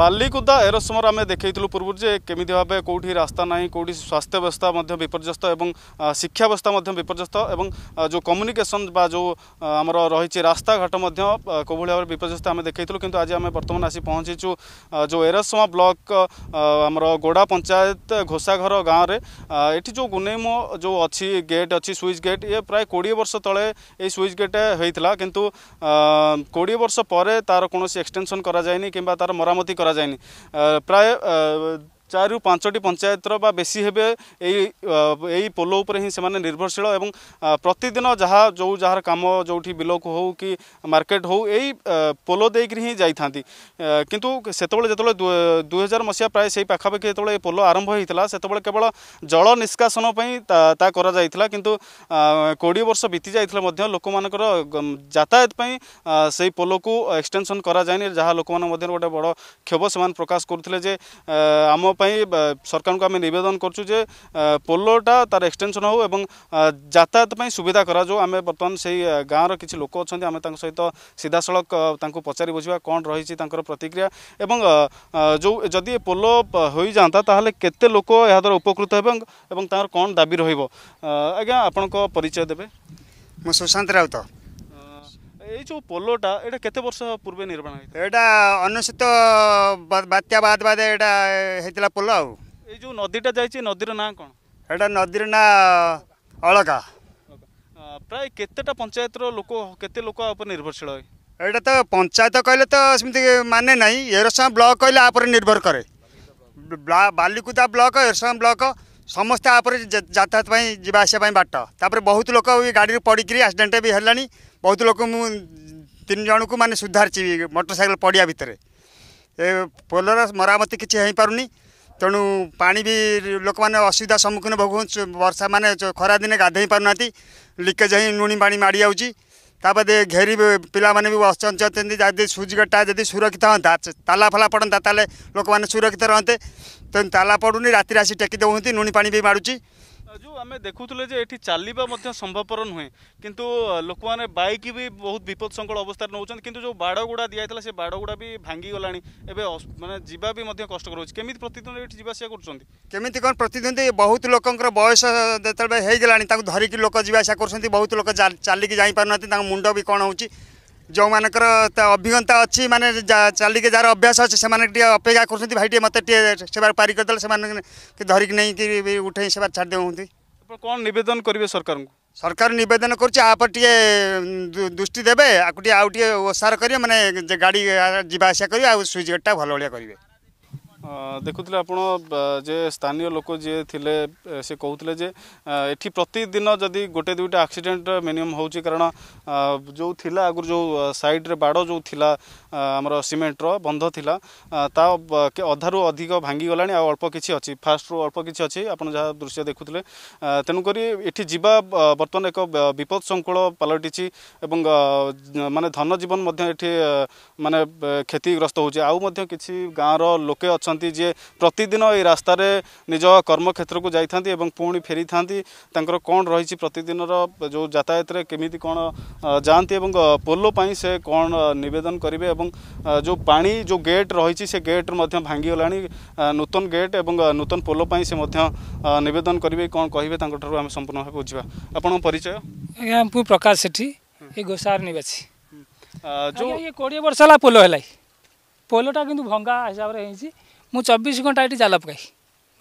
ବାଲିକୁଦା ଏରସମର ଆମେ ଦେଖାଇଥିଲୁ ପୂର୍ବରୁ ଯେ କେମିତି ଭାବେ କେଉଁଠି ରାସ୍ତା ନାହିଁ କେଉଁଠି ସ୍ୱାସ୍ଥ୍ୟ ବ୍ୟବସ୍ଥା ମଧ୍ୟ ବିପର୍ଯ୍ୟସ୍ତ ଏବଂ ଶିକ୍ଷା ବ୍ୟବସ୍ଥା ମଧ୍ୟ ବିପର୍ଯ୍ୟସ୍ତ ଏବଂ ଯେଉଁ କମ୍ୟୁନିକେସନ୍ ବା ଯେଉଁ ଆମର ରହିଛି ରାସ୍ତାଘାଟ ମଧ୍ୟ କେଉଁଭଳି ଭାବରେ ବିପର୍ଯ୍ୟସ୍ତ ଆମେ ଦେଖାଇଥିଲୁ କିନ୍ତୁ ଆଜି ଆମେ ବର୍ତ୍ତମାନ ଆସି ପହଞ୍ଚିଛୁ ଯେଉଁ ଏରସମା ବ୍ଲକ ଆମର ଗୋଡ଼ା ପଞ୍ଚାୟତ ଘୋଷାଘର ଗାଁରେ ଏଠି ଯେଉଁ ଗୁନେଇମୋ ଯେଉଁ ଅଛି ଗେଟ୍ ଅଛି ସୁଇଚ୍ ଗେଟ୍ ଇଏ ପ୍ରାୟ କୋଡ଼ିଏ ବର୍ଷ ତଳେ ଏଇ ସୁଇଚ୍ ଗେଟ୍ ହୋଇଥିଲା କିନ୍ତୁ କୋଡ଼ିଏ ବର୍ଷ ପରେ ତା'ର କୌଣସି ଏକ୍ସଟେନସନ୍ କରାଯାଇନି କିମ୍ବା ତା'ର ମରାମତି କରା प्रायः ଚାରିରୁ ପାଞ୍ଚଟି ପଞ୍ଚାୟତର ବା ବେଶୀ ହେବେ ଏଇ ଏଇ ପୋଲ ଉପରେ ହିଁ ସେମାନେ ନିର୍ଭରଶୀଳ ଏବଂ ପ୍ରତିଦିନ ଯାହା ଯେଉଁ ଯାହାର କାମ ଯେଉଁଠି ବିଲକୁ ହେଉ କି ମାର୍କେଟ ହେଉ ଏଇ ପୋଲ ଦେଇକରି ହିଁ ଯାଇଥାନ୍ତି କିନ୍ତୁ ସେତେବେଳେ ଯେତେବେଳେ ଦୁଇହଜାର ମସିହା ପ୍ରାୟ ସେଇ ପାଖାପାଖି ଯେତେବେଳେ ଏ ପୋଲ ଆରମ୍ଭ ହୋଇଥିଲା ସେତେବେଳେ କେବଳ ଜଳ ନିଷ୍କାସନ ପାଇଁ ତା କରାଯାଇଥିଲା କିନ୍ତୁ କୋଡ଼ିଏ ବର୍ଷ ବିତି ଯାଇଥିଲେ ମଧ୍ୟ ଲୋକମାନଙ୍କର ଯାତାୟାତ ପାଇଁ ସେଇ ପୋଲକୁ ଏକ୍ସଟେନସନ୍ କରାଯାଇନି ଯାହା ଲୋକମାନେ ମଧ୍ୟରେ ଗୋଟେ ବଡ଼ କ୍ଷୋଭ ସେମାନେ ପ୍ରକାଶ କରୁଥିଲେ ଯେ ଆମ সরকার को आम नवेदन करुँ जे पोलोटा तार एक्सटेनसन हो যাতায়াত সুবিধা করা আমি বর্তমান সেই গাঁর কিছু লোক অনেক আমি তাঁর সহ সিধাসলখ তাঁর পচারি বুঝবা কম রয়েছে তাঁর প্রতিক্রিয়া এবং যদি পোল হয়ে যা তাহলে কেতে লোক এদ্বারা উপকৃত হবে এবং তাঁর কম দাবি রহব আজ্ঞা আপনার পরিচয় দেবে মু সুশান্ত রাউত এই যে পোলটা এটা কত বর্ষ পূর্বে নির্মাণ হয়েছে এটা অনুষ্ঠিত বাত্যা বাদ বাদে এটা হয়েছিল পোল আউ এই যে নদীটা যাইছে নদীর না কোন এটা নদীর না অলকা প্রায় কেতেটা পঞ্চায়েতর লোক কেতে লোক উপরে নির্ভরশীল হয় এটা তো পঞ্চায়েত কহিলে তো সেমতি মানে নাই এরসা ব্লক কহিলে আপরে নির্ভর করে বালিকুদা ব্লক এরসা ব্লক ସମସ୍ତେ ଆପରେ ଯାତାୟାତ ପାଇଁ ଯିବା ଆସିବା ପାଇଁ ବାଟ ତାପରେ ବହୁତ ଲୋକ ଗାଡ଼ିରୁ ପଡ଼ିକିରି ଆକ୍ସିଡେଣ୍ଟ ବି ହେଲାଣି ବହୁତ ଲୋକ ମୁଁ ତିନି ଜଣଙ୍କୁ ମାନେ ସୁଧାରିଛି ମଟରସାଇକେଲ ପଡ଼ିଆ ଭିତରେ ଏ ପୋଲର ମରାମତି କିଛି ହୋଇପାରୁନି ତେଣୁ ପାଣି ବି ଲୋକମାନେ ଅସୁବିଧା ସମ୍ମୁଖୀନ ଭୋଗ ବର୍ଷା ମାନେ ଖରାଦିନେ ଗାଧୋଇ ପାରୁନାହାନ୍ତି ଲିକେଜ୍ ହିଁ ଲୁଣି ପାଣି ମାଡ଼ି ଯାଉଛି ତାପରେ ଘେରି ପିଲାମାନେ ବି ଅଚଞ୍ଚନ୍ତି ଯଦି ଗେଟ୍ଟା ଯଦି ସୁରକ୍ଷିତ ହୁଅନ୍ତା ତାଲା ଫାଲା ପଡ଼ନ୍ତା ତାହେଲେ ଲୋକମାନେ ସୁରକ୍ଷିତ ରହନ୍ତେ ତେଣୁ ତାଲା ପଡ଼ୁନି ରାତିରେ ଆସି ଟେକି ଦେଉଛନ୍ତି ଲୁଣି ପାଣି ବି ମାଡ଼ୁଛି ଯେଉଁ ଆମେ ଦେଖୁଥିଲେ ଯେ ଏଠି ଚାଲିବା ମଧ୍ୟ ସମ୍ଭବପର ନୁହେଁ କିନ୍ତୁ ଲୋକମାନେ ବାଇକ୍ ବି ବହୁତ ବିପଦସଙ୍କୁଳ ଅବସ୍ଥାରେ ନେଉଛନ୍ତି କିନ୍ତୁ ଯେଉଁ ବାଡ଼ଗୁଡ଼ା ଦିଆଯାଇଥିଲା ସେ ବାଡ଼ଗୁଡ଼ା ବି ଭାଙ୍ଗିଗଲାଣି ଏବେ ମାନେ ଯିବା ବି ମଧ୍ୟ କଷ୍ଟକର ହେଉଛି କେମିତି ପ୍ରତିଦ୍ୱନ୍ଦ୍ୱୀ ଏଠି ଯିବା ଆସିବା କରୁଛନ୍ତି କେମିତି କ'ଣ ପ୍ରତିଦ୍ୱନ୍ଦ୍ୱୀ ବହୁତ ଲୋକଙ୍କର ବୟସ ଯେତେବେଳେ ହେଇଗଲାଣି ତାଙ୍କୁ ଧରିକି ଲୋକ ଯିବା ଆସିବା କରୁଛନ୍ତି ବହୁତ ଲୋକ ଚାଲିକି ଯାଇପାରୁନାହାନ୍ତି ତାଙ୍କ ମୁଣ୍ଡ ବି କ'ଣ ହେଉଛି जो मानक अभिज्ञता अच्छी मानने चल जार अभ्यास अच्छे से अपेक्षा कर भाई टे मत सेवार पारि करदे धरिक नहीं कि उठे से छाड़ देते कौन नवेदन करेंगे सरकार को सरकार नवेदन करे दृष्टि देवे आपको आउट ओसार करेंगे मानने गाड़ी जावास करेंगे आ स्विच गेटा भल भाया करेंगे ଦେଖୁଥିଲେ ଆପଣ ଯେ ସ୍ଥାନୀୟ ଲୋକ ଯିଏ ଥିଲେ ସେ କହୁଥିଲେ ଯେ ଏଠି ପ୍ରତିଦିନ ଯଦି ଗୋଟେ ଦୁଇଟା ଆକ୍ସିଡେଣ୍ଟ ମିନିମମ୍ ହେଉଛି କାରଣ ଯେଉଁ ଥିଲା ଆଗରୁ ଯେଉଁ ସାଇଡ଼୍ରେ ବାଡ଼ ଯେଉଁ ଥିଲା ଆମର ସିମେଣ୍ଟର ବନ୍ଧ ଥିଲା ତା ଅଧାରୁ ଅଧିକ ଭାଙ୍ଗିଗଲାଣି ଆଉ ଅଳ୍ପ କିଛି ଅଛି ଫାଷ୍ଟରୁ ଅଳ୍ପ କିଛି ଅଛି ଆପଣ ଯାହା ଦୃଶ୍ୟ ଦେଖୁଥିଲେ ତେଣୁକରି ଏଠି ଯିବା ବର୍ତ୍ତମାନ ଏକ ବିପଦ ସଂକୁଳ ପାଲଟିଛି ଏବଂ ମାନେ ଧନଜୀବନ ମଧ୍ୟ ଏଠି ମାନେ କ୍ଷତିଗ୍ରସ୍ତ ହେଉଛି ଆଉ ମଧ୍ୟ କିଛି ଗାଁର ଲୋକେ ଅଛନ୍ତି ଅଛନ୍ତି ଯିଏ ପ୍ରତିଦିନ ଏଇ ରାସ୍ତାରେ ନିଜ କର୍ମକ୍ଷେତ୍ରକୁ ଯାଇଥାନ୍ତି ଏବଂ ପୁଣି ଫେରିଥାନ୍ତି ତାଙ୍କର କ'ଣ ରହିଛି ପ୍ରତିଦିନର ଯେଉଁ ଯାତାୟାତରେ କେମିତି କ'ଣ ଯାଆନ୍ତି ଏବଂ ପୋଲୋ ପାଇଁ ସେ କ'ଣ ନିବେଦନ କରିବେ ଏବଂ ଯେଉଁ ପାଣି ଯେଉଁ ଗେଟ୍ ରହିଛି ସେ ଗେଟ୍ ମଧ୍ୟ ଭାଙ୍ଗିଗଲାଣି ନୂତନ ଗେଟ୍ ଏବଂ ନୂତନ ପୋଲୋ ପାଇଁ ସେ ମଧ୍ୟ ନିବେଦନ କରିବେ କ'ଣ କହିବେ ତାଙ୍କଠାରୁ ଆମେ ସମ୍ପୂର୍ଣ୍ଣ ଭାବେ ବୁଝିବା ଆପଣଙ୍କ ପରିଚୟ ଆଜ୍ଞା ମୁଁ ପ୍ରକାଶ ସେଠି ଏ ଗୋସାର ନିବାସୀ ଯେଉଁ କୋଡ଼ିଏ ବର୍ଷ ହେଲା ପୋଲୋ ହେଲା ପୋଲୋଟା କିନ୍ତୁ ଭଙ୍ଗା ହିସାବରେ ହେଇଛି ମୁଁ ଚବିଶ ଘଣ୍ଟା ଏଠି ଜାଲ ପକାଏ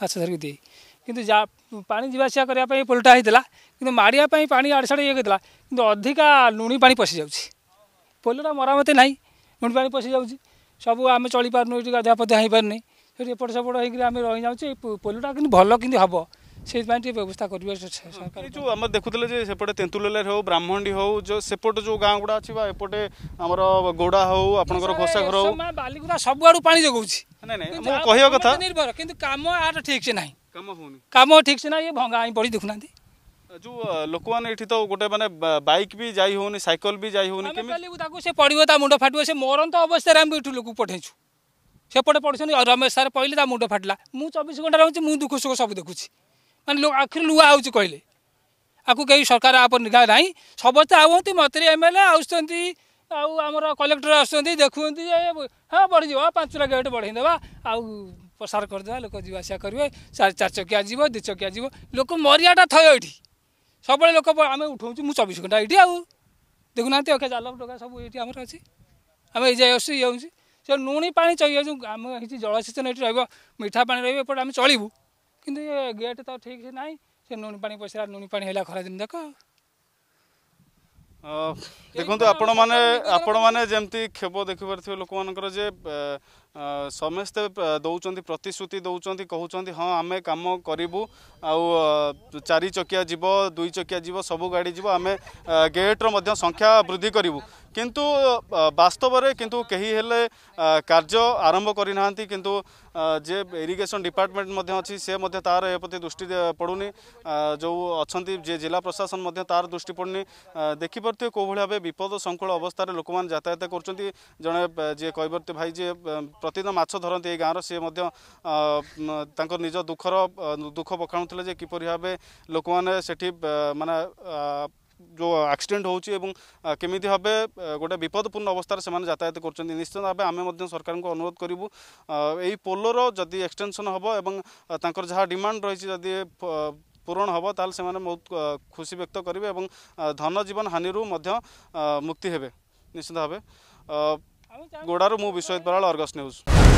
ମାଛ ଧରିକି ଦିଏ କିନ୍ତୁ ପାଣି ଯିବା ଆସିବା କରିବା ପାଇଁ ପୋଲଟା ହେଇଥିଲା କିନ୍ତୁ ମାଡ଼ିବା ପାଇଁ ପାଣି ଆଡ଼ସାଡ଼େ ଇଏ କରିଥିଲା କିନ୍ତୁ ଅଧିକା ଲୁଣି ପାଣି ପଶିଯାଉଛି ପୋଲଟା ମରାମତି ନାହିଁ ଲୁଣି ପାଣି ପଶିଯାଉଛି ସବୁ ଆମେ ଚଳିପାରୁନୁ ଏଠି ଗାଧୁଆ ପାଧୁଆ ହେଇପାରୁନି ସେଠି ଏପଟ ସେପଟ ହେଇକିରି ଆମେ ରହିଯାଉଛୁ ପୋଲଟା କିନ୍ତୁ ଭଲ କିନ୍ତୁ ହେବ ସେଇଥିପାଇଁ ଟିକେ ବ୍ୟବସ୍ଥା କରିବେ ସରକାର ଯେଉଁ ଆମେ ଦେଖୁଥିଲେ ଯେ ସେପଟେ ତେନ୍ତୁଲେଲେର ହେଉ ବ୍ରାହ୍ମଣୀ ହେଉ ଯେଉଁ ସେପଟେ ଯେଉଁ ଗାଁ ଗୁଡ଼ା ଅଛି ବା ଏପଟେ ଆମର ଗୋଡ଼ା ହେଉ ଆପଣଙ୍କର ଘୋଷାଘର ହେଉ ବାଲିଗୁଡ଼ା ସବୁଆଡ଼ୁ ପାଣି ଯୋଗାଉଛି ନାଇଁ ନାଇଁ ମୁଁ କହିବା କଥା ନିର୍ଭର କିନ୍ତୁ କାମ ଆର ଠିକ୍ ସେ ନାହିଁ କାମ ହେଉନି କାମ ଠିକ୍ ସେ ନାହିଁ ଏ ଭଙ୍ଗା ଆଇଁ ପଡ଼ି ଦେଖୁନାହାନ୍ତି ଯେଉଁ ଲୋକମାନେ ଏଠି ତ ଗୋଟେ ମାନେ ବାଇକ୍ ବି ଯାଇ ହେଉନି ସାଇକେଲ ବି ଯାଇ ହେଉନି କେମିତି ତାକୁ ସେ ପଡ଼ିବ ତା ମୁଣ୍ଡ ଫାଟିବ ସେ ମରନ୍ତ ଅବସ୍ଥାରେ ଆମେ ଏଠୁ ଲୋକକୁ ପଠେଇଛୁ ସେପଟେ ପଢ଼ୁଛନ୍ତି ରମେଶ ସାର୍ କହିଲେ ତା ମୁଣ୍ଡ ଫାଟିଲା ମୁଁ ଚବିଶ ଘଣ୍ଟା ରହୁଛି ମୁଁ ଦୁଃଖ ସୁଖ ସବୁ ଦେଖୁଛି ମାନେ ଲୋକ ଆଖିରୁ ଲୁହା ହେଉଛି କହିଲେ ଆକୁ କେହି ସରକାର ଆପ ନିଘା ନାହିଁ ସମସ୍ତେ ଆଉଛନ୍ତି ମନ୍ତ୍ରୀ ଏମ ଏଲ୍ ଏ ଆସୁଛନ୍ତି ଆଉ ଆମର କଲେକ୍ଟର ଆସୁଛନ୍ତି ଦେଖୁଛନ୍ତି ଯେ ହଁ ବଢ଼ିଯିବ ପାଞ୍ଚ ଲକ୍ଷ ଗୋଟେ ବଢ଼େଇ ଦେବା ଆଉ ପ୍ରସାର କରିଦେବା ଲୋକ ଯିବା ଆସିବା କରିବେ ଚାରିଚକିଆ ଯିବ ଦୁଇ ଚକିଆ ଯିବ ଲୋକ ମରିବାଟା ଥୟ ଏଇଠି ସବୁବେଳେ ଲୋକ ଆମେ ଉଠାଉଛୁ ମୁଁ ଚବିଶ ଘଣ୍ଟା ଏଇଠି ଆଉ ଦେଖୁନାହାନ୍ତି ଅକ୍ଷ ଜାଲ ଟଙ୍କା ସବୁ ଏଇଠି ଆମର ଅଛି ଆମେ ଏ ଯାଏ ଅସୁ ଇଏ ହେଉଛି ସେ ଲୁଣି ପାଣି ଚଳିଯାଉଛୁ ଆମେ କିଛି ଜଳସେଚନ ଏଠି ରହିବ ମିଠା ପାଣି ରହିବ ଏପଟେ ଆମେ ଚଳିବୁ କିନ୍ତୁ ଏ ଗେଟ୍ ତ ଠିକ୍ ସେ ନାହିଁ ସେ ଲୁଣି ପାଣି ପଶିଲା ଲୁଣି ପାଣି ହେଲା ଖରାଦିନ ଯାକ ଦେଖନ୍ତୁ ଆପଣମାନେ ଆପଣମାନେ ଯେମିତି କ୍ଷୋଭ ଦେଖିପାରୁଥିବେ ଲୋକମାନଙ୍କର ଯେ ସମସ୍ତେ ଦେଉଛନ୍ତି ପ୍ରତିଶ୍ରୁତି ଦେଉଛନ୍ତି କହୁଛନ୍ତି ହଁ ଆମେ କାମ କରିବୁ ଆଉ ଚାରି ଚକିଆ ଯିବ ଦୁଇ ଚକିଆ ଯିବ ସବୁ ଗାଡ଼ି ଯିବ ଆମେ ଗେଟ୍ର ମଧ୍ୟ ସଂଖ୍ୟା ବୃଦ୍ଧି କରିବୁ কিন্তু বাস্তবরে কিন্তু কেহি হলে কার্য আরম্ভ করে না কিন্তু যে ইরিগেশন ডিপার্টমেন্ট মধ্যে অছি সে তার এ প্রতি দৃষ্টি পড়ুনি যে যে জেলা প্রশাসন মধ্যে তার দৃষ্টি পড়ুনি দেখিপারে কোভাবে ভাবে বিপদ সংকুল অবস্থায় লোক যাতায়াত করছেন জনে যে কৈবর্তী ভাই যে প্রতিদিন মাছ ধরতে এই গাঁর সে তাঁর নিজ দুঃখর দুঃখ পখাণুলে যে কিপর ভাবে লোক মানে সেটি মানে जो आक्सीडेट हो भाव गोटे विपदपूर्ण अवस्था से जातायात निश्चित भाव आम सरकार को अनुरोध करूँ यही पोलोर जदि एक्सटेनसन हेबर जहाँ डिमांड रही जदि पूरण हम तेल से बहुत खुशी व्यक्त करेंगे धन जीवन हानि मुक्ति हे निश्चित भाव गोड़ारू मु विश्वजित बराल अर्गस न्यूज